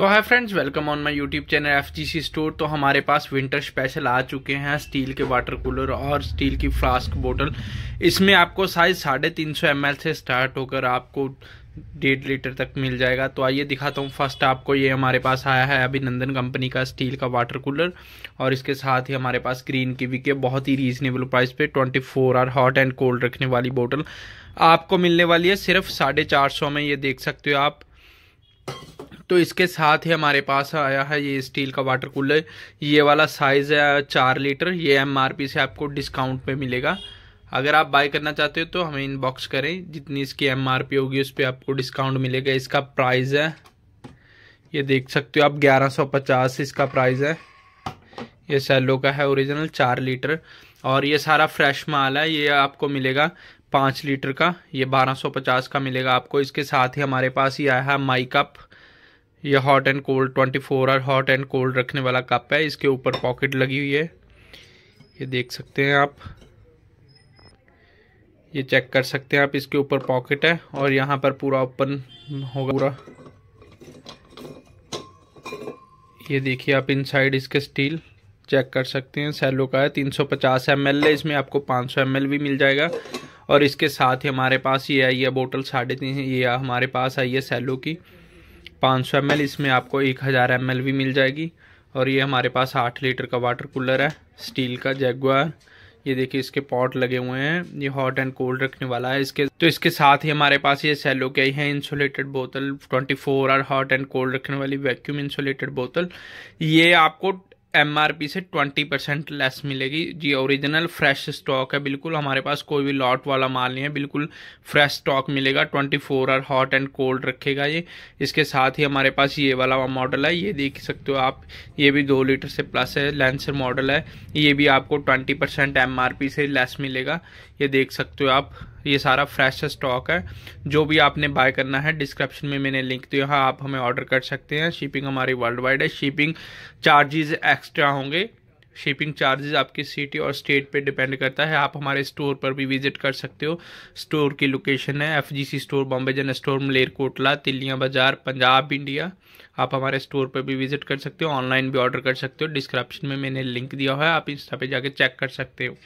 तो hi friends welcome on my YouTube channel F G C store तो हमारे पास winter special आ चुके हैं स्टील के वाटर कूलर और स्टील की फ्लास्क बोतल इसमें आपको साइज साढ़े तीन सौ एम से स्टार्ट होकर आपको डेढ़ लीटर तक मिल जाएगा तो आइए दिखाता हूँ फर्स्ट आपको ये हमारे पास आया है अभिनंदन कंपनी का स्टील का वाटर कूलर और इसके साथ ही हमारे पास ग्रीन कीवी के बहुत ही रीजनेबल प्राइस पे 24 four hour hot and cold रखने वाली बोतल आपको मिलने वाली है सिर्फ साढ़े चार सौ में ये देख सकते हो आप तो इसके साथ ही हमारे पास आया है ये स्टील का वाटर कूलर ये वाला साइज़ है चार लीटर ये एमआरपी से आपको डिस्काउंट पे मिलेगा अगर आप बाय करना चाहते हो तो हमें इनबॉक्स करें जितनी इसकी एमआरपी होगी उस पर आपको डिस्काउंट मिलेगा इसका प्राइस है ये देख सकते हो आप 1150 इसका प्राइस है ये सैलो का है ओरिजिनल चार लीटर और ये सारा फ्रेश माल है ये आपको मिलेगा पाँच लीटर का ये 1250 का मिलेगा आपको इसके साथ ही हमारे पास ये आया है माई कप ये hot and cold 24 hour hot and cold रखने वाला कप है इसके ऊपर पॉकेट लगी हुई है ये देख सकते हैं आप ये चेक कर सकते हैं आप इसके ऊपर पॉकेट है और यहाँ पर पूरा ओपन होगा पूरा ये देखिए आप इनसाइड इसके स्टील चेक कर सकते हैं सैलो का है 350 सौ है इसमें आपको 500 सौ भी मिल जाएगा और इसके साथ ही हमारे पास ये आई है बोटल साढ़े तीन ये हमारे पास आई है सैलो की पाँच सौ एम इसमें आपको एक हज़ार एम भी मिल जाएगी और ये हमारे पास आठ लीटर का वाटर कूलर है स्टील का जैगुआर ये देखिए इसके पॉट लगे हुए हैं ये हॉट एंड कोल्ड रखने वाला है इसके तो इसके साथ ही हमारे पास ये सेलो के है इंसुलेटेड बोतल 24 four hour hot and cold रखने वाली वैक्यूम इंसुलेटेड बोतल ये आपको एम आर पी से ट्वेंटी परसेंट लेस मिलेगी जी ओरिजिनल फ्रेश स्टॉक है बिल्कुल हमारे पास कोई भी लॉट वाला माल नहीं है बिल्कुल फ्रेश स्टॉक मिलेगा twenty four hour hot and cold रखेगा ये इसके साथ ही हमारे पास ये वाला मॉडल है ये देख सकते हो आप ये भी दो लीटर से प्लस है लेंसर मॉडल है ये भी आपको twenty percent M R P से लेस मिलेगा ये देख सकते हो आप ये सारा फ्रेश स्टॉक है जो भी आपने बाय करना है डिस्क्रिप्शन में मैंने लिंक दिया है आप हमें ऑर्डर कर सकते हैं शिपिंग हमारी वर्ल्ड वाइड है शिपिंग चार्जेस एक्स्ट्रा होंगे शिपिंग चार्जेस आपकी सिटी और स्टेट पे डिपेंड करता है आप हमारे स्टोर पर भी विजिट कर सकते हो स्टोर की लोकेशन है एफ स्टोर बॉम्बे जन स्टोर मलेरकोटला तिल्लियाँ बाजार पंजाब इंडिया आप हमारे स्टोर पर भी विजिट कर सकते हो ऑनलाइन भी ऑर्डर कर सकते हो डिस्क्रिप्शन में मैंने लिंक दिया हुआ है आप इंस्टा पे जाके चेक कर सकते हो